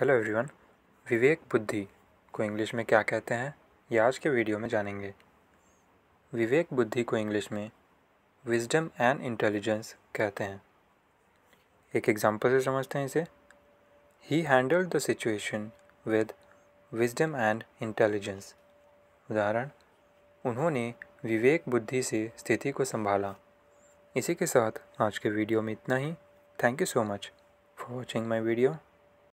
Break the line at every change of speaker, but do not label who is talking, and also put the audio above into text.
hello everyone विवेक बुद्धि को English में क्या कहते हैं ये आज के वीडियो में जानेंगे विवेक बुद्धि को इंग्लिश में विजडम एंड इंटेलिजेंस कहते हैं एक एग्जांपल से समझते हैं इसे ही handled the situation with wisdom and intelligence उदाहरण उन्होंने विवेक बुद्धि से स्थिति को संभाला इसी के साथ आज के वीडियो में इतना ही thank you so much for watching my video